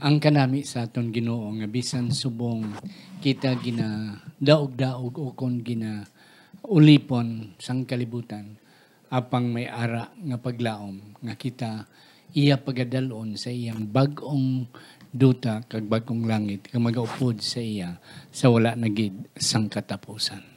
ang kanami sa aton Ginoo nga bisan subong kita gina daog-daog o kon gina ulipon sang kalibutan apang may ara nga paglaom nga kita iya pagadalon sa iyang bagong duta kag bagong langit kag magaupod sa iya sa wala na gid sang katapusan.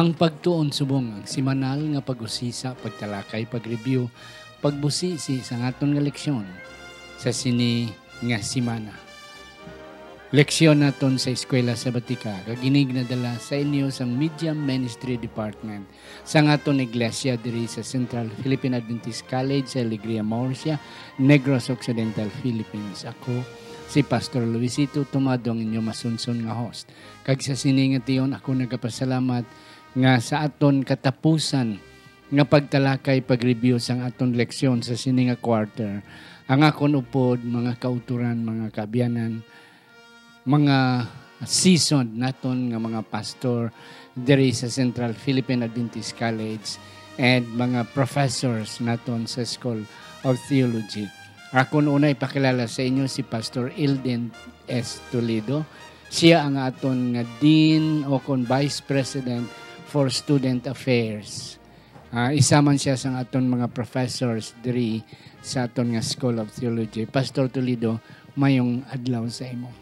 Ang pagtuon subong ang simanal nga pag-usisa, pagtalakay, pag-review, pagbusisi sa ngaton nga leksyon sa sini nga simana. Leksyon naton sa Eskwela Sabatika, kaginig na dala sa inyo sa Media Ministry Department sa ngaton iglesia diri sa Central Philippine Adventist College sa Alegria Maurcia, Negros Occidental Philippines. Ako si Pastor Luisito Tumado ang inyong masunson nga host. Kag sa sini nga tiyon ako nagapasalamat nga sa aton katapusan nga pagtalakay pag-review sang aton leksyon sa sininga quarter. Ang akon upod, mga kauturan, mga kabyanan, mga seasoned naton nga mga pastor diri sa Central Philippine Adventist College and mga professors naton sa School of Theology. Ako una ipakilala sa inyo si Pastor Ilden S. Toledo. Siya ang aton nga Dean o kon Vice President for Student Affairs. Uh, isa man siya sa aton mga professors diri sa aton nga School of Theology. Pastor Toledo, mayong adlaw sa imo.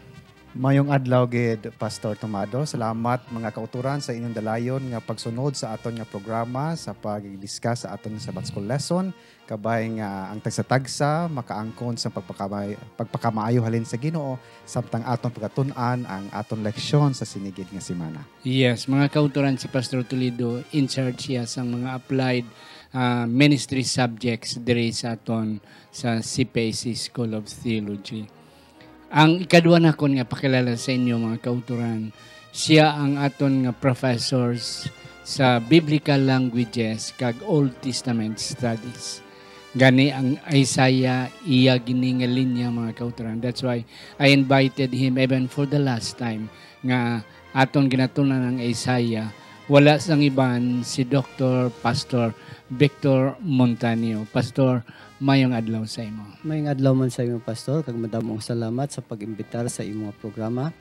Mayong adlaw gid Pastor Tomado. Salamat mga kauturan sa inyong dalayon nga pagsunod sa aton nga programa sa pag-discuss sa aton sa Sabbath School lesson kabay nga ang tagsa-tagsa makaangkon sa pagpakamay, pagpakamaayo halin sa Ginoo samtang aton pagatun-an ang aton leksyon sa sinigid nga semana. Yes, mga kauturan si Pastor Tulido in charge siya sa mga applied uh, ministry subjects diri sa aton sa CPAC School of Theology. Ang ikadwa na kon nga pakilala sa inyo mga kauturan, siya ang aton nga professors sa Biblical Languages kag Old Testament Studies. Gani ang Isaiah iya gini linya mga kauturan. That's why I invited him even for the last time nga aton ginatunan ang Isaiah wala sang iban si Dr. Pastor Victor Montanio. Pastor, Mayong adlaw sa imo. Mayong adlaw man sa imo pastor kag madamong salamat sa pag-imbitar sa imong programa.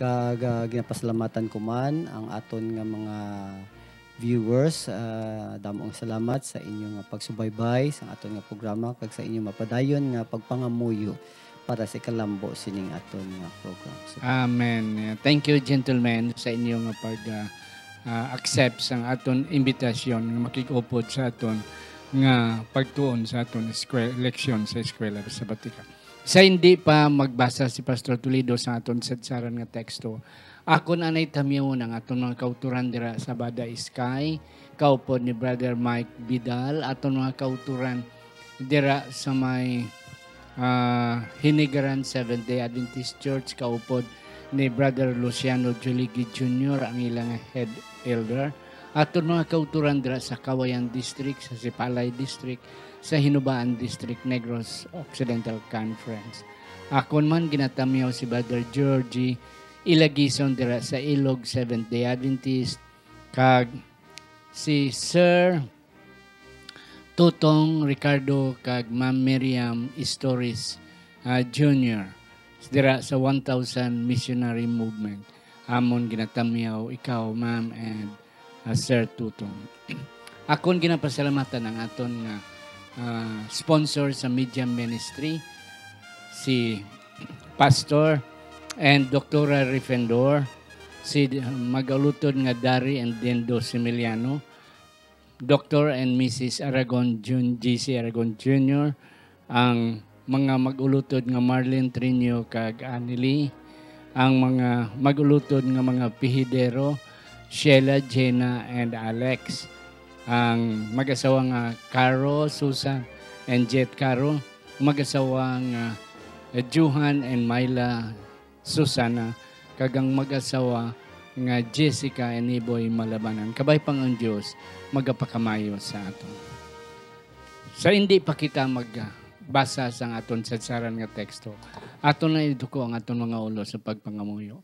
Kag uh, ginapasalamatan ko man ang aton nga mga viewers, uh, damong salamat sa inyong pagsubaybay sa aton nga programa kag sa inyong mapadayon nga pagpangamuyo para sa kalambo sining aton nga program. So, Amen. Thank you gentlemen sa inyong pag uh, accept sa aton imbitasyon nga makikupod sa aton nga pagtuon sa aton square leksyon sa eskwela sa Batika. Sa hindi pa magbasa si Pastor Tulido sa aton sadsaran nga teksto, ako na nay tamiyo ng aton mga kauturan dira sa Bada Sky, kaupod ni Brother Mike Bidal, aton mga kauturan dira sa may uh, Hinigaran Seventh-day Adventist Church, kaupod ni Brother Luciano Juligi Jr., ang ilang head elder Aton mga kauturan dira sa Kawayan District, sa Sipalay District, sa Hinubaan District, Negros Occidental Conference. Akon man ginatamyo si Brother Georgie Ilagison dira sa Ilog Seventh-day Adventist kag si Sir Tutong Ricardo kag Ma'am Miriam Stories uh, ah, Jr. dira sa 1000 Missionary Movement. Amon ginatamyo ikaw, ma'am, and uh, Sir Tutong. Akon ginapasalamatan ang aton nga uh, sponsor sa media ministry si Pastor and Dr. Rifendor si magalutod nga Dari and Dendo Similiano Dr. and Mrs. Aragon Jun, G.C. Aragon Jr., ang mga magulutod nga Marlene Trinio kag Anili, ang mga magulutod nga mga pihidero, Sheila, Jenna, and Alex. Ang mag-asawang uh, Carol, Susan, and Jet Carol. Mag-asawang uh, eh, Johan and Myla Susana. Kagang mag-asawa nga Jessica and Iboy Malabanan. Kabay pang ang Diyos, magapakamayo sa aton. Sa hindi pa kita magbasa sa aton sa saran nga teksto, aton na iduko ang aton mga ulo sa pagpangamuyo.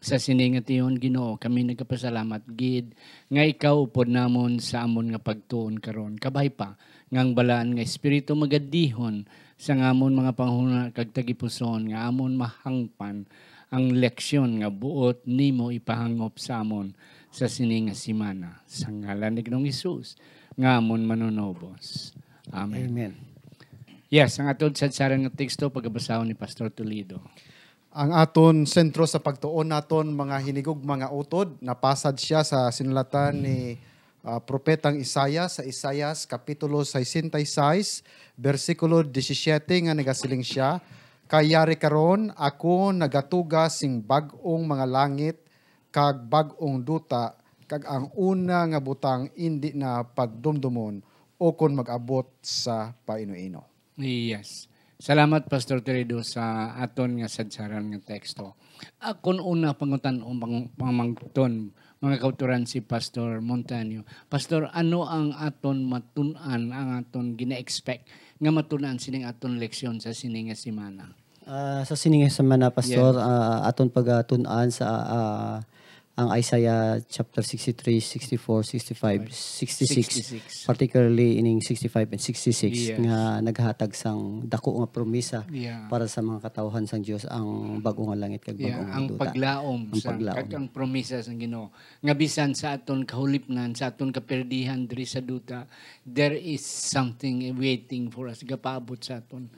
Sa siningat iyon, Ginoo, kami nagapasalamat gid nga ikaw pod namon sa amon nga pagtuon karon. Kabay pa ngang balaan nga espiritu magadihon sa amon mga panghuna kag tagipuson nga amon mahangpan ang leksyon nga buot nimo ipahangop sa amon sa sininga simana sa ngalan ni Ginoong Hesus nga amon manunobos. Amen. Amen. Yes, ang atod sa saran nga teksto pagabasahon ni Pastor Toledo ang aton sentro sa pagtuon naton mga hinigog mga utod napasad siya sa sinulatan ni uh, propetang Isaya sa Isayas kapitulo 66 bersikulo 17 nga nagasiling siya kayari karon ako nagatuga sing bag-ong mga langit kag bag-ong duta kag ang una nga butang indi na pagdumdumon o kon mag-abot sa painuino yes Salamat Pastor Teredo sa aton nga sadsaran nga teksto. Akon una pangutan o pamangton mga kauturan si Pastor Montanyo. Pastor, ano ang aton matunan, ang aton gina-expect nga matunan sining aton leksyon sa sininga semana? Uh, sa sininga semana Pastor, yeah. uh, aton pagatunan sa uh, ang Isaiah chapter 63, 64, 65, 66, 66. particularly ining 65 and 66 yes. nga naghatag sang dako nga promesa yeah. para sa mga katawhan sang Dios ang bago nga langit kag bagong yeah. ang duta. paglaom ang sa, paglaom kag ang promisa sang Ginoo nga bisan sa aton kahulipnan sa aton kaperdihan diri sa duta there is something waiting for us gapaabot sa aton.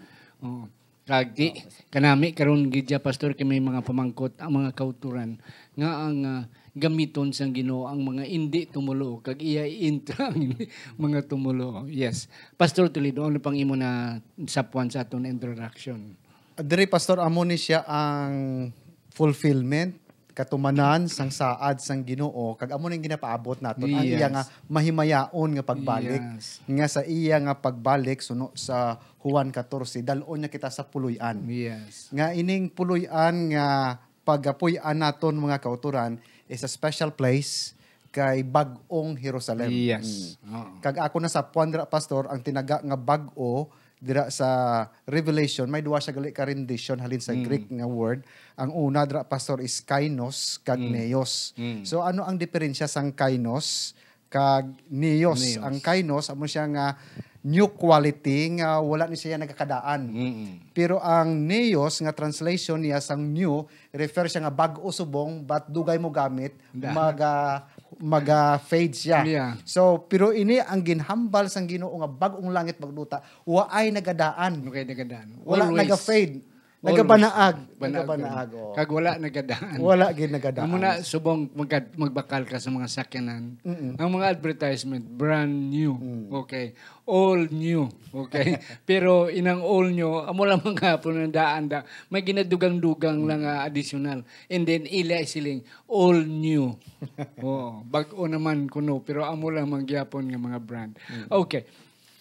Oh. Kagi, oh, kanami karon gidya pastor kay mga pamangkot ang mga kauturan nga ang uh, gamiton sa Ginoo ang mga hindi tumulo kag iya intrang mga tumulo. Yes. Pastor Tulido, ano pang imo na sapuan sa aton introduction? Ah, diri pastor amo ni siya ang fulfillment katumanan sang saad sang Ginoo kag amo ning ginapaabot nato yes. ang iya nga mahimayaon nga pagbalik yes. nga sa iya nga pagbalik suno sa Juan 14 dalon niya kita sa puluyan yes. nga ining puluy-an nga pagapuy-an naton mga kauturan is a special place kay bagong Jerusalem yes. Uh-huh. kag ako na sa Puandra pastor ang tinaga nga bag-o dira sa Revelation may duha siya gali ka rendition halin sa mm. Greek nga word. Ang una dira pastor is kainos kag neos. Mm. mm. So ano ang diferensya sang kainos kag neos? neos. Ang kainos amo siya nga new quality nga wala ni siya nagkakadaan. Mm-hmm. Pero ang neos nga translation niya sang new refer siya nga bag-o subong but dugay mo gamit maga maga-fade siya. Yeah. So, pero ini ang ginhambal sang Ginoo nga bag-ong langit magduta, wa ay nagadaan. Okay, nagadaan. Wala naga-fade. Nagapanaag. Nagapanaag. Oh. Kag wala nagadaan. Wala gid nagadaan. Muna subong magad, magbakal ka sa mga sakyanan. Mm-mm. Ang mga advertisement brand new. Mm. Okay. Old new. Okay. Pero inang all new amo lang mga hapon ng daan da. May ginadugang-dugang mm. lang uh, additional. And then ila siling all new. oh, bag-o naman kuno pero amo lang mangyapon nga mga brand. Mm. Okay.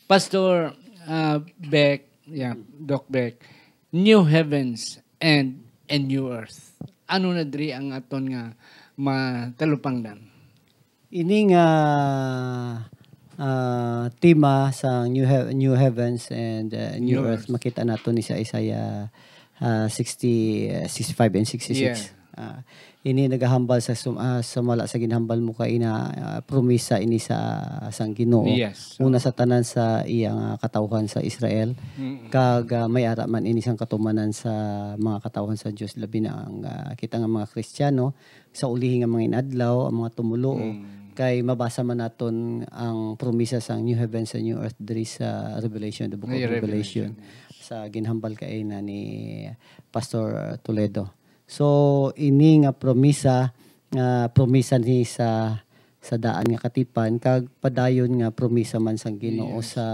Pastor uh, Beck, yeah, Doc Beck new heavens and a new earth. Ano na diri ang aton nga matalupangdan? Ini nga uh, uh, tema sa new He- new heavens and uh, new, new earth. earth makita nato ni sa Isaiah uh, 60 uh, 65 and 66. Yeah. Uh, ini nagahambal sa sum, uh, sa wala sa ginhambal mo kay ina uh, promisa ini sa sang Ginoo yes. so, una sa tanan sa iyang uh, katawhan sa Israel mm-hmm. kag uh, may ara man ini sang katumanan sa mga katawhan sa Dios labi na ang uh, kita nga mga Kristiyano sa ulihi nga mga inadlaw ang mga tumulo mm. kay mabasa man naton ang promisa sang new heaven sa new earth diri sa Revelation the book of Revelation, Revelation sa ginhambal kay ina ni Pastor Toledo So ini nga promisa nga promisa ni sa sa daan nga katipan kag padayon nga promisa man sang Ginoo yes. sa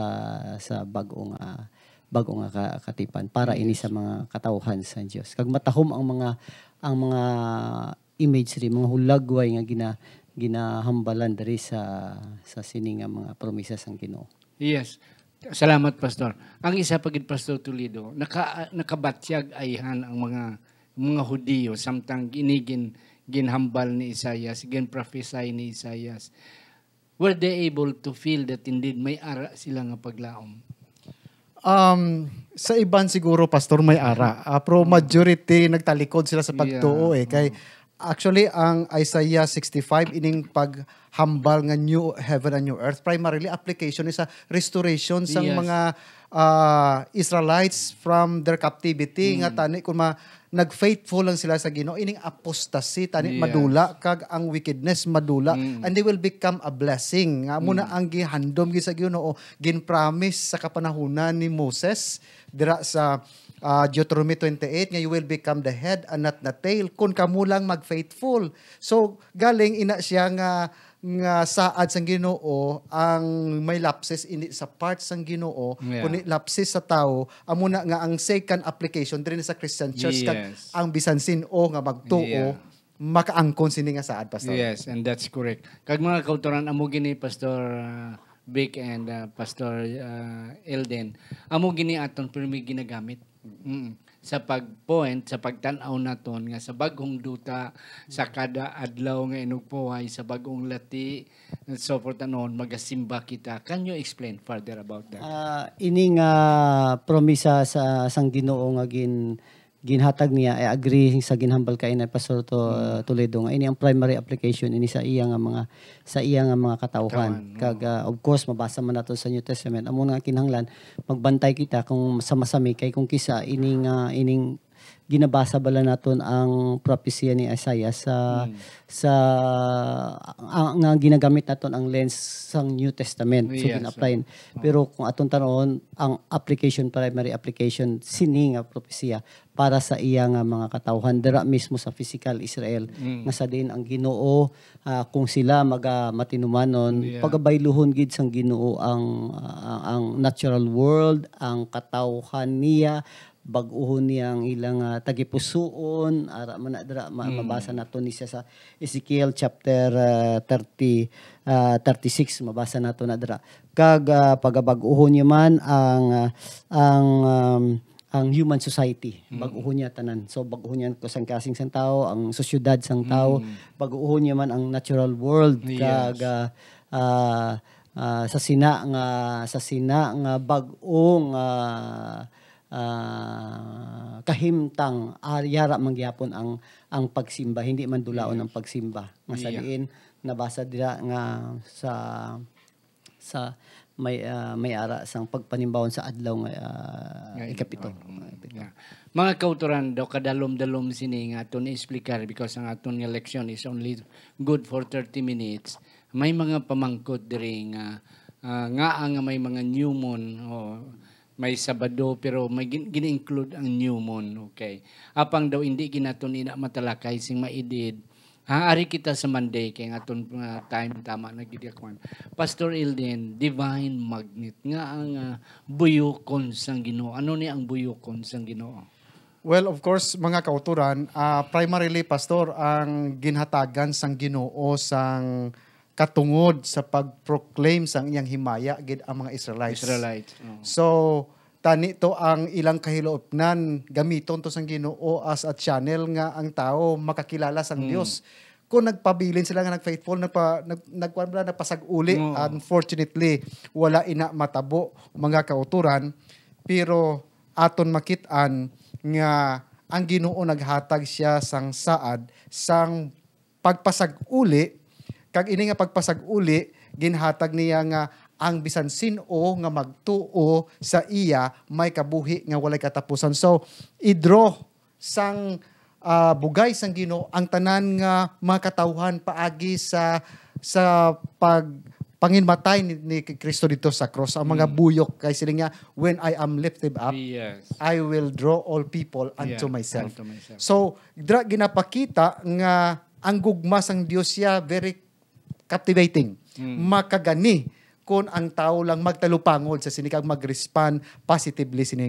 sa bag-o nga bag-o nga katipan para yes. ini sa mga katawhan sa Dios. Kag matahom ang mga ang mga imagery, mga hulagway nga gina ginahambalan diri sa sa sini nga mga promisa sang Ginoo. Yes. Salamat pastor. Ang isa pagid pastor Tulido, naka nakabatyag ayhan ang mga mga Hudiyo, samtang ginigin, ginhambal ni Isayas, ginprophesy ni Isaias. were they able to feel that indeed may ara sila nga paglaom? Um, sa iban siguro, Pastor, may ara. Uh, ah, pro mm. majority, nagtalikod sila sa pagtuo yeah. eh. Kay, mm. Actually, ang Isaiah 65, ining paghambal nga new heaven and new earth, primarily application is sa restoration sa yes. mga uh, Israelites from their captivity mm. nga tani kun ma nagfaithful lang sila sa Ginoo ining apostasy tani yes. madula kag ang wickedness madula mm. and they will become a blessing nga mm. muna ang gihandom gi sa Ginoo ginpromise sa kapanahunan ni Moses dira sa uh, Deuteronomy 28 nga you will become the head and not the tail kun kamulang magfaithful so galing ina siya nga uh, nga saad sang Ginoo ang may lapses ini sa parts sang Ginoo yeah. kundi lapses sa tao amo na nga ang second application diri sa Christian Church yes. ang bisan sino nga magtuo yeah. makaangkon sini nga saad pastor yes and that's correct kag mga kulturan amo gini pastor uh, Vic and uh, pastor uh, Elden amo gini aton pero may ginagamit mm -mm sa pagpoint sa pagtan-aw naton nga sa bagong duta sa kada adlaw nga inugpuhay sa bagong lati so for tanon magasimba kita can you explain further about that uh, ah, ining uh, promisa sa sang Ginoo nga gin ginhatag niya ay eh, agree sa ginhambal kay na pastor to hmm. uh, Toledo nga ini ang primary application ini sa iya nga mga sa iya nga mga katawhan kag uh, of course mabasa man nato sa New Testament amo nga kinahanglan magbantay kita kung masama masami kay kung kisa ining uh, ining ginabasa bala naton ang propesya ni Isaiah sa mm. sa ang, ang ginagamit naton ang lens sang New Testament so gina-apply so. Hmm. pero kung aton tanon ang application primary application sining nga propesya para sa iya nga mga katawhan dira mismo sa physical Israel mm. nga sa din ang Ginoo uh, kung sila maga matinumanon yeah. pagabayluhon gid sang Ginoo ang uh, ang natural world ang katawhan niya baguhon niya ang ilang uh, tagipusuon ara man dra ma, mm. mabasa nato ni siya sa Ezekiel chapter uh, 30 uh, 36 mabasa nato na dra kag uh, pagabaguhon niya man ang uh, ang um, ang human society mm. baguhon niya tanan so baguhon niya kusang kasing sang tao ang sosyudad sang tao mm. baguhon niya man ang natural world yes. kag uh, uh, uh, sa sina nga sa sina nga bag-o nga uh, uh, kahimtang uh, yara mangyapon ang ang pagsimba hindi man dulaon ang pagsimba nga sa diin nabasa dira nga sa sa may uh, ah, may ara sang pagpanimbawon sa adlaw nga uh, ikapito. Oh, mm, mga kauturan daw kadalom-dalom sini nga aton i-explicar because ang aton nga leksyon is only good for 30 minutes. May mga pamangkot diri nga uh, nga nga may mga new moon o oh, may Sabado pero may gini-include ang new moon okay apang daw hindi ginaton ina matalakay sing maidid haari kita sa Monday kay nga aton uh, time tama na gid Pastor Elden divine magnet nga ang uh, ah, buyokon sang Ginoo ano ni ang buyokon sang Ginoo Well, of course, mga kauturan, uh, primarily, Pastor, ang ginhatagan sang ginoo sang katungod sa pag-proclaim sa iyang himaya gid ang mga Israelites. Israelites. Mm. So tani to ang ilang kahiloopnan gamiton to sang Ginoo as a channel nga ang tao makakilala sang mm. Dios. Kung nagpabilin sila nga nagfaithful na nag nagkuan na pasag-uli mm. unfortunately wala ina matabo mga kauturan pero aton makitaan nga ang Ginoo naghatag siya sang saad sang pagpasag-uli kag ini nga pagpasag uli ginhatag niya nga ang bisan sino nga magtuo sa iya may kabuhi nga walay katapusan so idraw sang uh, bugay sang Ginoo ang tanan nga mga katawhan paagi sa sa pag panginmatay ni, ni Kristo dito sa cross ang mga mm. buyok kay sila nga when I am lifted up yes. I will draw all people unto, yeah, myself. myself so dra ginapakita nga ang gugma sang Dios siya very captivating. Mm. Makagani kung ang tao lang magtalupangod sa sinikag mag-respond positively sa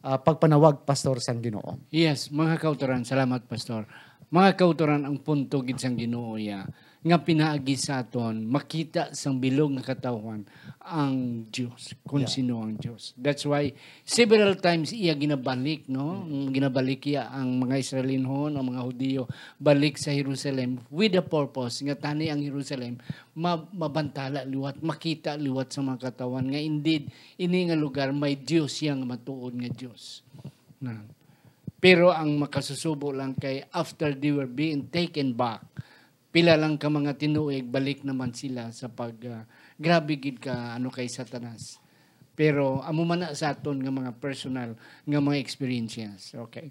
uh, pagpanawag pastor sang Ginoo. Yes, mga kauturan. salamat pastor. Mga kauturan, ang punto gid sang Ginoo ya. Yeah nga pinaagi sa aton makita sang bilog nga katawhan ang Dios kung yeah. sino ang Dios that's why several times iya ginabalik no mm. ginabalik iya ang mga Israelinhon ang mga Hudiyo balik sa Jerusalem with the purpose nga tani ang Jerusalem mabantala liwat makita liwat sa mga katawhan nga indeed ini nga lugar may Dios yang matuod nga Dios na pero ang makasusubo lang kay after they were being taken back pila lang ka mga tinuig, balik naman sila sa pag, uh, grabe gid ka ano kay satanas. Pero amo man na sa aton nga mga personal nga mga experiences. Okay.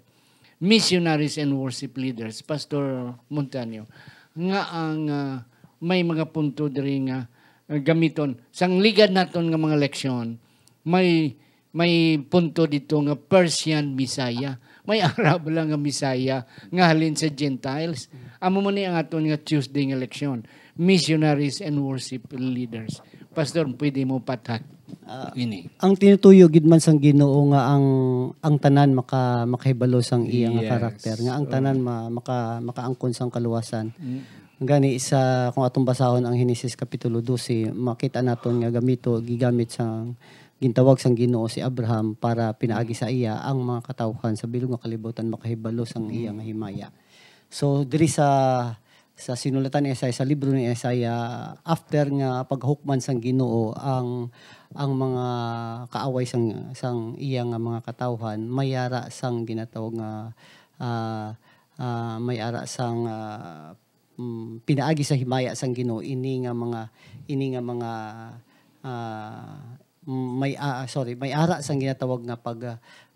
Missionaries and worship leaders, Pastor Montanio, nga ang uh, may mga punto diri nga uh, gamiton sang ligad naton nga mga leksyon, may may punto dito nga Persian Messiah may Arab lang nga Misaya nga halin sa Gentiles. Amo mo ni ang aton nga Tuesday nga leksyon, missionaries and worship leaders. Pastor, pwede mo patak. Uh, ah, ini. Ang tinutuyo gid man sang Ginoo nga ang ang tanan maka makahibalo sang iya yes. nga karakter nga ang tanan ma, maka makaangkon sang kaluwasan. Mm. Gani sa kung atong basahon ang Henesis kapitulo 12 makita naton nga gamito gigamit sang gintawag sang Ginoo si Abraham para pinaagi sa iya ang mga katawhan sa bilog nga kalibutan makahibalo sang iya nga himaya. So diri sa sa sinulatan ni Isaiah sa libro ni Isaiah after nga paghukman sang Ginoo ang ang mga kaaway sang sang iya nga mga katawhan mayara sang ginatawag nga uh, ah, uh, ah, ara sang uh, pinaagi sa himaya sang Ginoo ini nga mga ini nga mga uh, may uh, sorry may ara sang ginatawag nga pag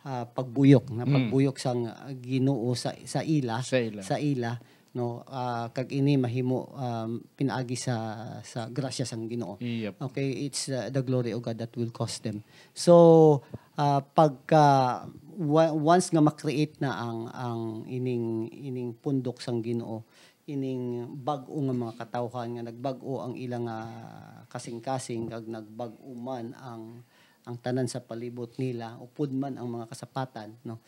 uh, pagbuyok na mm. pagbuyok sang Ginoo sa sa ila sa ila, sa ila no uh, kag ini mahimo um, pinaagi sa sa grasya sang Ginoo yep. okay it's uh, the glory of God that will cause them so uh, pagka uh, once nga ma-create na ang ang ining ining pundok sang Ginoo ining bag-o nga mga katawhan nga nagbag-o ang ilang uh, kasing-kasing kag nagbag-o man ang ang tanan sa palibot nila upod man ang mga kasapatan no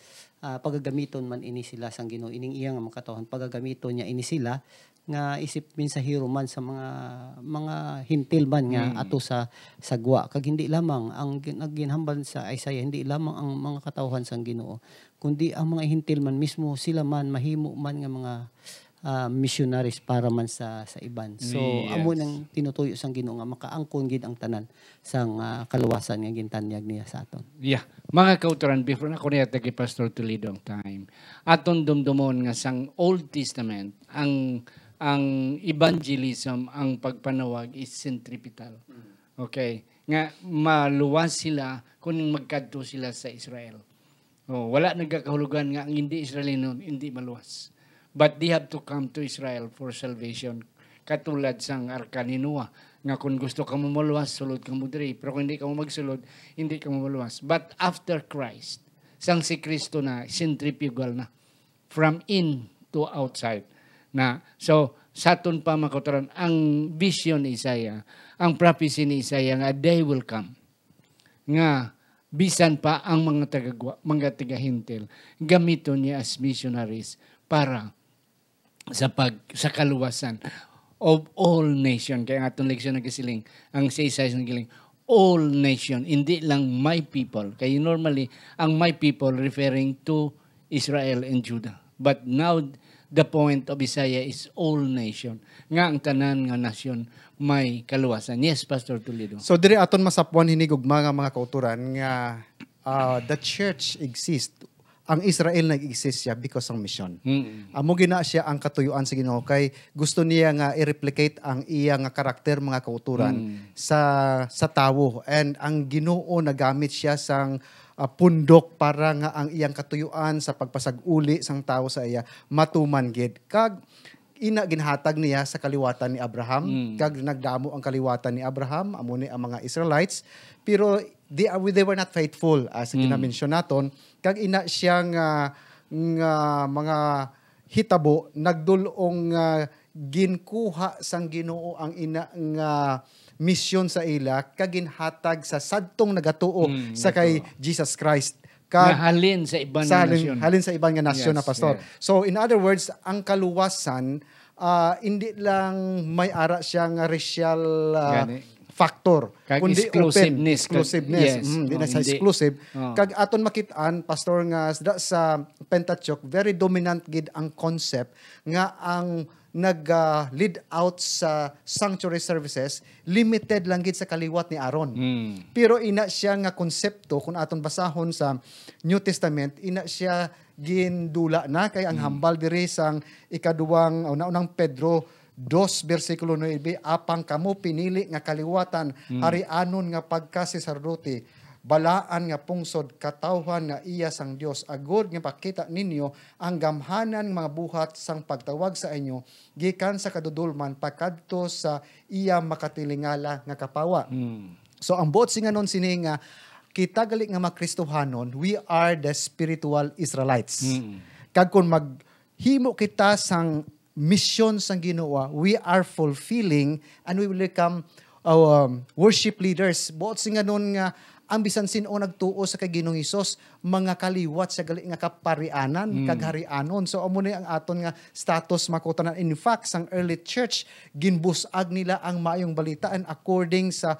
uh, pagagamiton man ini sila sang Ginoo ining iya nga makatawhan pagagamiton niya ini sila nga isip min sa hero man sa mga mga hintilban nga mm. ato sa sagwa kag hindi lamang ang nagginhamban sa Isaiah hindi lamang ang mga katawhan sang Ginoo kundi ang mga hintilman mismo sila man mahimo man nga mga uh, missionaries para man sa sa iban. So yes. amo nang tinutuyo sang Ginoo nga makaangkon gid ang tanan sang uh, kaluwasan nga gintanyag niya sa aton. Yeah. Mga kauturan before na kunya tagi Pastor Toledo ang time. Aton dumdumon nga sang Old Testament ang ang evangelism, ang pagpanawag is centripetal. Okay? Nga maluwas sila kung magkadto sila sa Israel. Oh, wala nagkakahulugan nga ang hindi Israelino hindi maluwas. But they have to come to Israel for salvation. Katulad sang arka ni Noah nga kung gusto ka maluwas, sulod ka diri. Pero kung hindi ka magsulod, hindi ka maluwas. But after Christ, sang si Kristo na centrifugal na from in to outside na so saton pa makotaran ang vision ni Isaiah ang prophecy ni Isaiah nga day will come nga bisan pa ang mga taga mga taga gamiton niya as missionaries para sa pag sa kaluwasan of all nation. Kaya nga itong leksyon ng kisiling, ang say-size ng kiling, all nation, hindi lang my people. Kaya normally, ang my people referring to Israel and Judah. But now, the point of Isaiah is all nation. Nga ang tanan nga nasyon may kaluwasan. Yes, Pastor Tulido So, diri aton masapuan hinigugma nga mga mga kauturan nga uh, the church exists ang Israel nag-exist siya because ng mission. Mm-hmm. Amo gina siya ang katuyuan sa Ginoo kay gusto niya nga i-replicate ang iya nga karakter mga kauturan mm-hmm. sa sa tawo and ang Ginoo nagamit siya sang uh, pundok para nga ang iyang katuyuan sa pagpasag-uli sang tawo sa iya matuman gid kag ina ginhatag niya sa kaliwatan ni Abraham mm. kag nagdamo ang kaliwatan ni Abraham amo ni ang mga Israelites pero they uh, are, they were not faithful as mm. ginamention naton kag ina siyang uh, mga hitabo nagdulong uh, ginkuha sang Ginoo ang ina nga misyon sa ila kag ginhatag sa sadtong nagatuo mm, sa kay Jesus Christ ka na halin sa ibang sa halin, nasyon. Halin sa ibang nga nasyon yes, na pastor. Yeah. So in other words, ang kaluwasan uh, hindi lang may ara siyang racial uh, factor kag kundi exclusiveness exclusiveness yes, mm, hindi oh, na mm, sa exclusive oh. kag aton makitaan pastor nga sa Pentateuch very dominant gid ang concept nga ang nag-lead ah, uh, out sa sanctuary services, limited lang gid sa kaliwat ni Aaron. Mm. Pero ina siya nga konsepto kung aton basahon sa New Testament, ina siya gindula na kay ang mm. hambal diri sang ikaduwang una-unang Pedro 2 bersikulo 9 apang kamo pinili nga kaliwatan mm. anon nga pagka balaan nga pungsod katawhan nga iya sang Dios agud nga pakita ninyo ang gamhanan nga mga buhat sang pagtawag sa inyo gikan sa kadudulman pagkadto sa iya makatilingala nga kapawa hmm. so ang buot singanon sini nga kita gali nga makristohanon we are the spiritual Israelites hmm. kag kun maghimo kita sang mission sang Ginoo we are fulfilling and we will become our uh, um, worship leaders buot singanon nga ang bisan sino nagtuo sa kay Ginoong Hesus mga kaliwat sa gali nga kaparianan mm. kagharianon so amo ni ang aton nga status makutanan in fact sang early church ginbusag nila ang maayong balita and according sa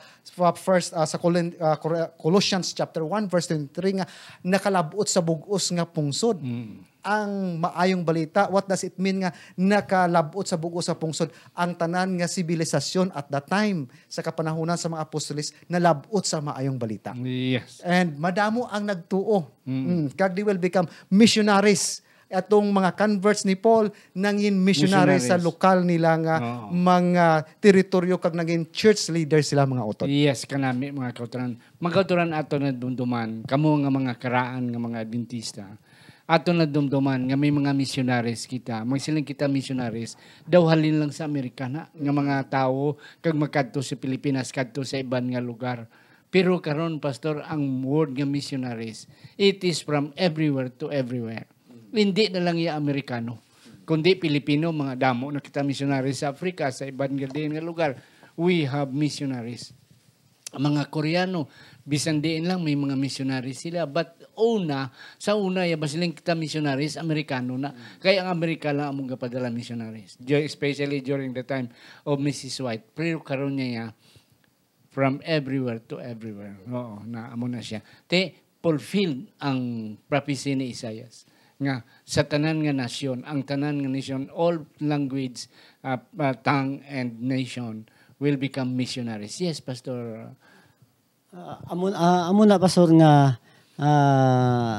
first uh, sa Colin, uh, ah, Colossians chapter 1 verse 23 nga nakalabot sa bugos nga pungsod mm ang maayong balita. What does it mean nga nakalabot sa bugo sa pungsod ang tanan nga sibilisasyon at that time sa kapanahunan sa mga apostolis na labot sa maayong balita. Yes. And madamo ang nagtuo. Mm. Mm. Kag they will become missionaries atong mga converts ni Paul nangin missionary sa lokal nila nga oh. mga teritoryo kag nangin church leader sila mga utot. Yes, kanami mga kauturan. Mga kauturan ato na dunduman kamo nga mga karaan nga mga Adventista ato na dumduman nga may mga missionaries kita magsiling kita missionaries daw halin lang sa Amerikana nga mga tawo kag magkadto sa Pilipinas kadto sa iban nga lugar pero karon pastor ang word nga missionaries it is from everywhere to everywhere hindi na lang ya Amerikano kundi Pilipino mga damo na kita missionaries sa Africa sa iban nga din nga lugar we have missionaries mga Koreano bisan diin lang may mga missionaries sila but una, sa una, ya, basiling kita missionaries, Amerikano na. Mm. Kaya ang Amerika lang among gapadala missionaries. Especially during the time of Mrs. White. Pero karon niya, ya, from everywhere to everywhere. Oo, na amo na siya. Te, fulfilled ang prophecy ni Isaiah nga sa tanan nga nasyon, ang tanan nga nasyon, all language, uh, uh, tongue and nation will become missionaries. Yes, Pastor. Uh, ah, amo uh, amo na pastor nga uh,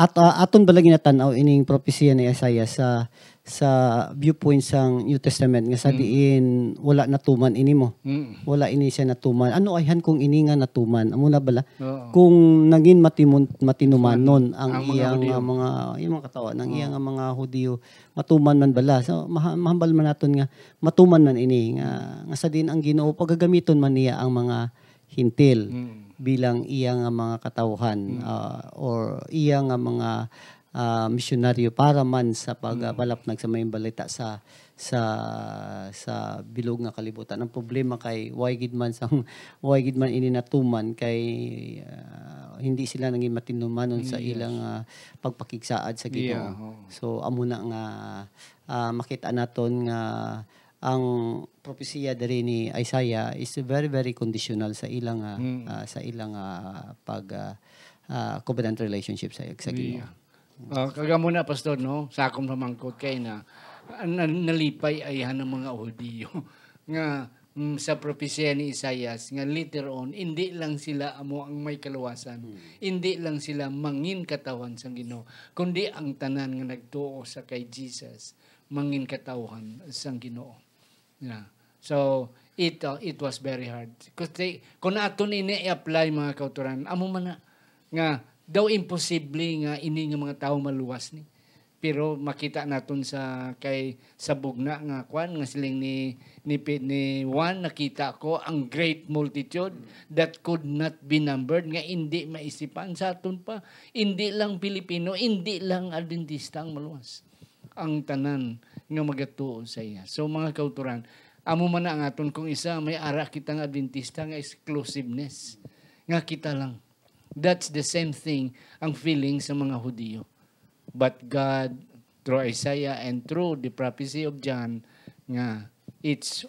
at uh, ah, aton bala ginatanaw ining propesya ni Isaiah sa sa viewpoint sang New Testament nga sabiin mm. wala natuman ini mo. Mm. Wala ini siya natuman. Ano ayhan kung ini nga natuman? Amo na bala Oo. kung naging matimun, matinuman nun ang, ang iyang mga, mga iyang mga katawa ng iyang mga Hudiyo matuman man bala. So ma- mahambal man naton nga matuman man ini nga nga sa din ang Ginoo pagagamiton man niya ang mga hintil. Mm bilang iya nga mga katauhan mm. uh, ah, or iyang mga uh, misyonaryo para man sa pagbalap hmm. nag sa may balita sa sa sa bilog nga kalibutan. Ang problema kay why gid man sang why gid man ini natuman kay uh, hindi sila naging matinumanon sa ilang uh, pagpakigsaad sa Ginoo. Yeah. So amo na nga uh, makita naton nga uh, ang propesya diri ni Isaiah is very very conditional sa ilang ah, mm. uh, sa ilang uh, pag uh, covenant relationship sa sa Ginoo. Yeah. Uh, kaga muna pastor no sa akong pamangkot kay na, na nalipay ay han mga Hudiyo nga mm, sa propesya ni Isaias nga later on hindi lang sila amo ang may kaluwasan hmm. hindi lang sila mangin katawan sa Ginoo kundi ang tanan nga nagtuo sa kay Jesus mangin katawan sa Ginoo Yeah. So, it uh, it was very hard. Because they, kung ato ini apply mga kauturan, amo man na, nga, daw imposible nga ini nga mga tao maluwas ni. Pero makita naton sa kay sa bugna nga kwan nga siling ni ni ni Juan nakita ko ang great multitude that could not be numbered nga hindi maisipan sa aton pa hindi lang Pilipino hindi lang Adventista ang maluwas ang tanan nga magatuo sa iya. So mga kauturan, amo man na ang aton kung isa may ara kita nga Adventista nga exclusiveness nga kita lang. That's the same thing ang feeling sa mga Hudiyo. But God through Isaiah and through the prophecy of John nga it's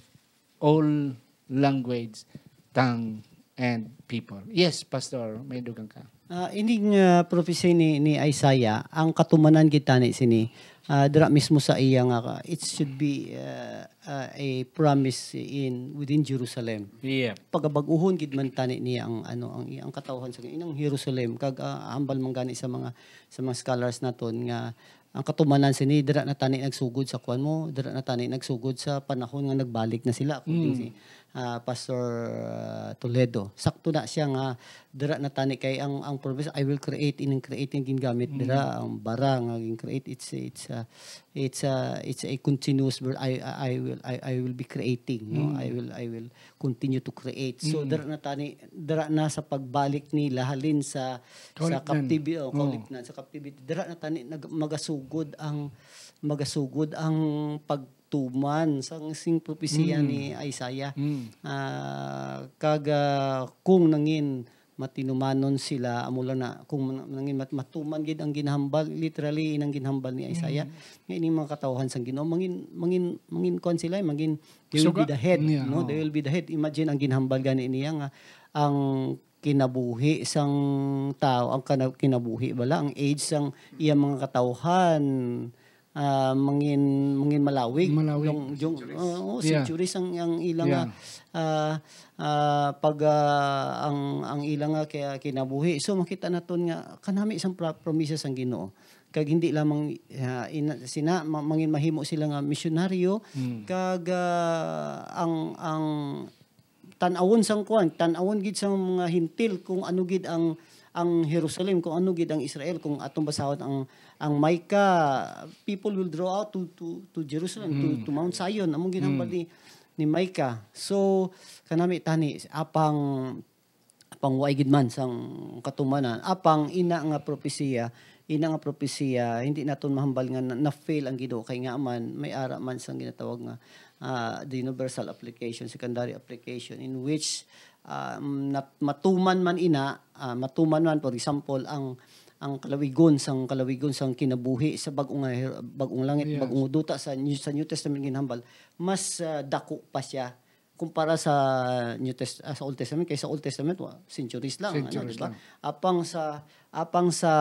all language, tongue, and people. Yes, Pastor, may dugang ka. Uh, ah, ining uh, prophecy ni, ni Isaiah, ang katumanan kita ni sini, uh, dira mismo sa iya nga, it should be uh, uh, a promise in within Jerusalem. Yeah. Pagabaguhon gid man tani niya ang ano ang ang katawhan sa inang Jerusalem kag uh, hambal man gani sa mga sa mga scholars naton nga ang katumanan sini dira na tani nagsugod sa kwan mo, dira na tani nagsugod sa panahon nga nagbalik na sila. Mm. Si, uh, Pastor uh, Toledo. Sakto na siya nga dira na tani kay ang ang promise I will create in create in gingamit mm-hmm. dira ang bara nga gin create it's it's uh, it's uh, it's a continuous I I will I, I will be creating no mm-hmm. I will I will continue to create so mm-hmm. dira na tani dira na sa pagbalik ni lahalin sa sa captivity oh, oh. sa captivity dira na tani nag, magasugod ang magasugod ang pag two months ang sing propesya mm. ni Isaiah. Mm. Uh, kaga kung nangin matinumanon sila amula na kung nangin mat, matuman gid ang ginhambal literally inang ginhambal ni Isaiah mm. nga ini mga katawhan sang Ginoo mangin mangin mangin kon sila eh, mangin they will so, be the head yeah, no oh. they will be the head imagine ang ginhambal gani niya nga ang kinabuhi sang tao ang kinabuhi bala ang age sang iya mga katawhan uh, mangin mangin malawig, Malawi. yung yung uh, oh, yeah. centuries ang ang ilang yeah. uh, uh, pag uh, ang ang ilang uh, kaya kinabuhi. So makita naton nga kanami isang promises ang Ginoo kag hindi lamang uh, ina, sina mangin mahimo sila nga misyonaryo mm. kag uh, ang ang tanawon sang kuan tanawon gid sang mga hintil kung ano gid ang ang Jerusalem kung ano gid ang Israel kung atong basahon ang ang Mica people will draw out to to, to Jerusalem, mm. to, to Mount Zion, among ginambali mm. ni, Mica So, kanami tani, apang apang waigid man sang katumanan, apang ina nga propesiya, ina nga propesiya, hindi naton mahambal nga na, na-fail ang Gido kay nga man may ara man sang ginatawag nga uh, the universal application, secondary application in which uh, nat, matuman man ina, uh, matuman man for example ang ang kalawigon sang kalawigon sang kinabuhi sa bagong ah, bagong langit yes. bagong duta sa New, sa New Testament ginhambal mas uh, dako pa siya kumpara sa New Test uh, sa Old Testament kaysa Old Testament wa centuries lang ano, centuries ano diba lang. apang sa apang sa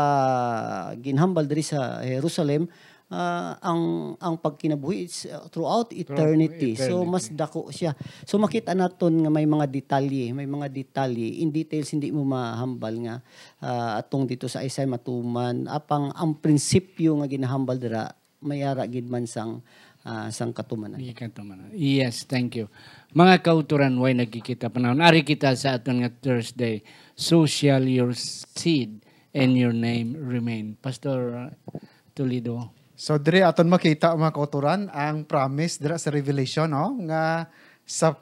ginhambal diri sa Jerusalem uh, ang ang pagkinabuhi it's, uh, throughout eternity. eternity. So mas dako siya. So makita naton nga may mga detalye, may mga detalye in details hindi mo mahambal nga uh, ah, atong dito sa Isay matuman apang ang prinsipyo nga ginahambal dira mayara gid man sang uh, sang katumanan. Yes, thank you. Mga kauturan why nagkikita panahon. Ari kita sa aton nga Thursday, social your seed and your name remain. Pastor Toledo. So dire aton makita mga kauturan ang promise dira sa Revelation no nga sa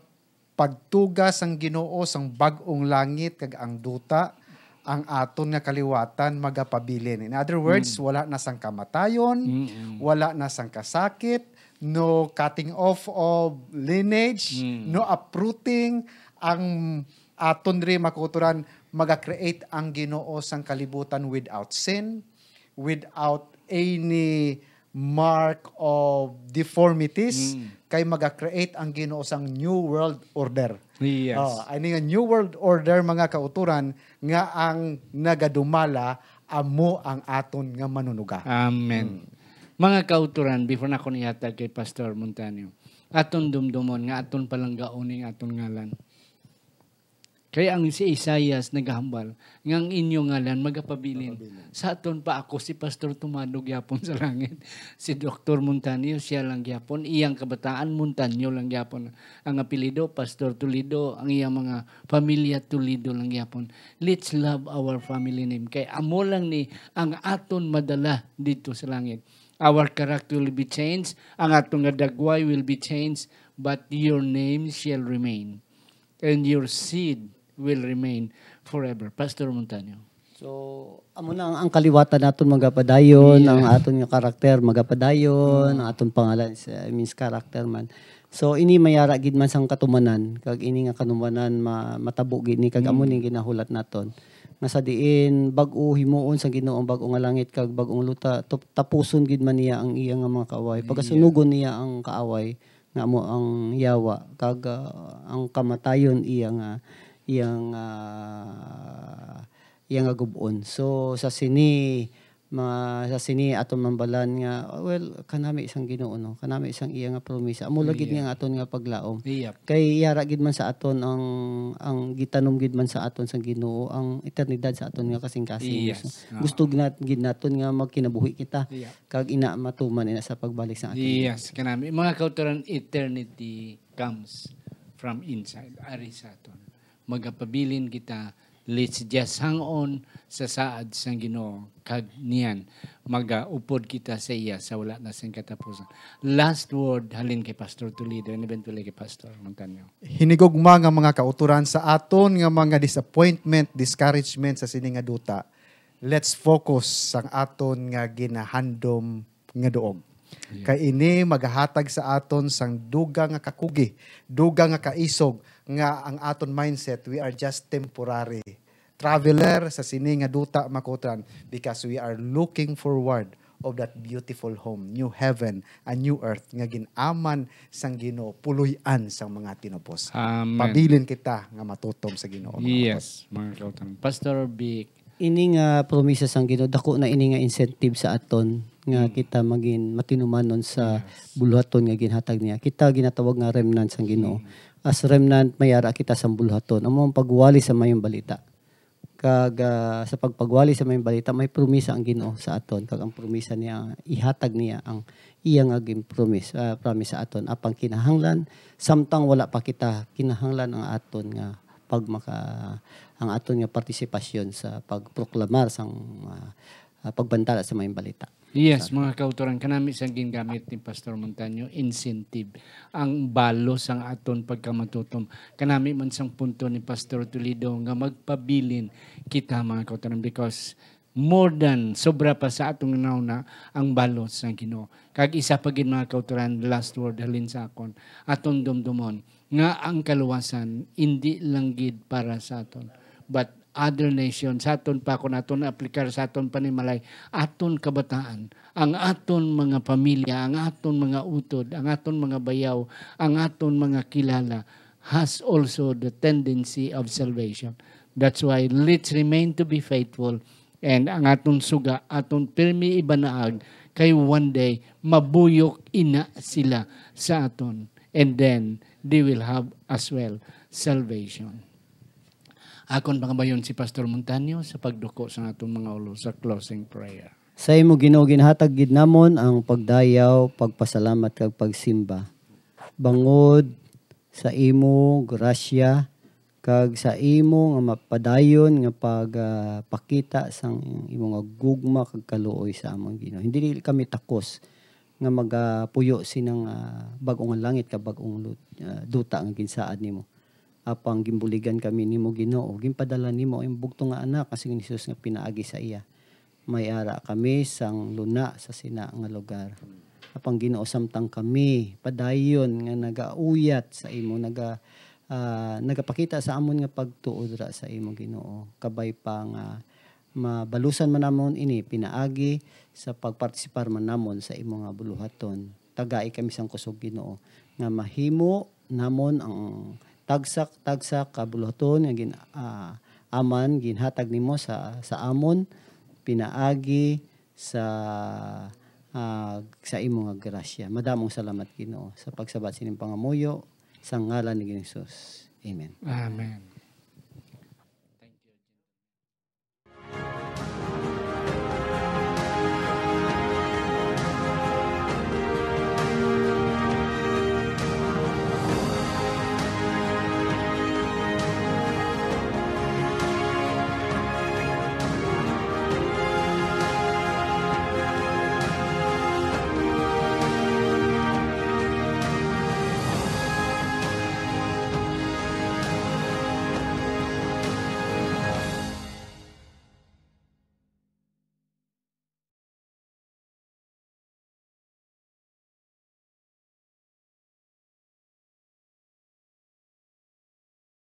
pagtugas ang Ginoo sang bag-ong langit kag ang duta ang aton nga kaliwatan magapabilin. In other words, mm. wala na sang kamatayon, Mm-mm. wala na sang kasakit, no cutting off of lineage, mm. no uprooting ang aton ri makuturan maga-create ang Ginoo sang kalibutan without sin, without any mark of deformities mm. kay maga-create ang Ginoo sang new world order. Yes. Oh, uh, ani nga new world order mga kauturan nga ang nagadumala amo ang aton nga manunuga. Amen. Mm. Mga kauturan before na ko niyatag kay Pastor Montanio. Aton dumdumon nga aton palang gauning aton ngalan. Kaya ang si Isaias naghambal, ngang inyo ngalan magapabilin. Sa aton pa ako si Pastor Tumado gyapon sa langit. Si Dr. Montanio siya lang gyapon, iyang kabataan Montanio lang gyapon. Ang apelido Pastor Tulido, ang iyang mga pamilya Tulido lang gyapon. Let's love our family name. Kay amo lang ni ang aton madala dito sa langit. Our character will be changed, ang atong dagway will be changed, but your name shall remain. And your seed will remain forever. Pastor Montaño. So, amo na ang, ang kaliwatan naton magapadayon, yeah. ang aton nga karakter magapadayon, mm. ang aton pangalan I means karakter man. So ini mayara gid man sang katumanan, kag ini nga kanumanan ma, matabo gid ni kag mm. amo ning ginahulat naton. Nga sa diin bag-o himuon sa Ginoo ang bag-o nga langit kag bag-ong luta, tapuson gid man niya ang iya nga mga kaaway. Pagkasunugon niya ang kaaway nga mo ang yawa kag uh, ang kamatayon iya nga uh, yang uh, ah, yang agubon. So sa sini mga sa sini aton mambalan nga well kanami isang Ginoo no kanami isang iya nga promise amo lagi yeah. nga aton nga paglaom yep. kay yara gid man sa aton ang ang gitanom gid man sa aton sa Ginoo ang eternidad sa aton nga kasing-kasing yes. no? gusto ginat gid naton nga magkinabuhi kita yep. kag ina matuman ina sa pagbalik sa atin yes kanami mga kautoran eternity comes from inside ari sa aton magapabilin kita, let's just hang on sa saad sa Ginoo kag niyan magaupod kita sa iya sa wala na sing katapusan last word halin kay pastor Toledo and eventually kay pastor Montanyo hinigugma nga mga kauturan sa aton nga mga disappointment discouragement sa sini nga duta let's focus sang aton nga ginahandom nga duog yeah. kay ini magahatag sa aton sang dugang nga kakugi dugang nga kaisog nga ang aton mindset, we are just temporary. Traveler sa sini nga duta makutran because we are looking forward of that beautiful home, new heaven, and new earth nga ginaman sang Ginoo, puloy-an sang mga tinupos. Amen. Pabilin kita nga matutom sa Ginoo. Yes, mga Pastor Big, Ini nga promisa sang Ginoo, dako na ini nga incentive sa aton nga hmm. kita magin matinumanon sa yes. bulhaton nga ginhatag niya. Kita ginatawag nga remnant sang Ginoo. Hmm as remnant mayara kita sa bulhaton. Amo ang pagwali sa mayong balita. Kag uh, sa pagpagwali sa mayong balita may promisa ang Ginoo sa aton. Kag ang promisa niya ihatag niya ang iyang aging promise uh, ah, promise sa aton apang kinahanglan samtang wala pa kita kinahanglan ang aton nga pag maka ang aton nga partisipasyon sa pagproklamar sang uh, pagbantala sa mayong balita. Yes, mga kautoran, kanami isang gingamit ni Pastor Montaño, incentive. Ang balo sang aton pagkamatutom. Kanami man sang punto ni Pastor Tulido nga magpabilin kita mga kautoran because more than sobra pa sa atong nauna ang balos sa Ginoo. Kag isa pa gid mga kautoran last word halin sa akon atong dumdumon nga ang kaluwasan hindi lang gid para sa aton but other nations. aton pa kung aton aplikar sa aton panimalay, aton kabataan, ang aton mga pamilya, ang aton mga utod, ang aton mga bayaw, ang aton mga kilala, has also the tendency of salvation. That's why let's remain to be faithful and ang aton suga, aton pirmi ibanaag, kay one day, mabuyok ina sila sa aton. And then, they will have as well salvation. Akon bayon si Pastor Montanyo sa pagduko sa atong mga ulo sa closing prayer. Sa imo Ginoo ginhatag gid namon ang pagdayaw, pagpasalamat kag pagsimba. Bangod sa imo grasya kag sa imo nga mapadayon nga pagpakita uh, sang imo nga gugma kag kaluoy sa among Ginoo. Hindi kami takos nga magapuyo sinang uh, bagong langit kag bag bagong uh, duta nga ginsaad nimo apang gimbuligan kami ni mo Ginoo gimpadala nimo ang bugtong nga anak kasi ni Jesus nga pinaagi sa iya may ara kami sang luna sa sina nga lugar apang Ginoo samtang kami padayon nga nagauyat sa imo naga uh, nagapakita sa amon nga pagtuod ra sa imo Ginoo kabay pa nga mabalusan man namon ini pinaagi sa pagpartisipar man namon sa imo nga buluhaton tagai kami sang kusog Ginoo nga mahimo namon ang tagsak tagsak kabuluton nga gin uh, ah, aman ginhatag nimo sa sa amon pinaagi sa uh, sa imong grasya. Madamong salamat Ginoo sa pagsabat sa inyong pangamuyo sa ngalan ni Ginoo Amen. Amen.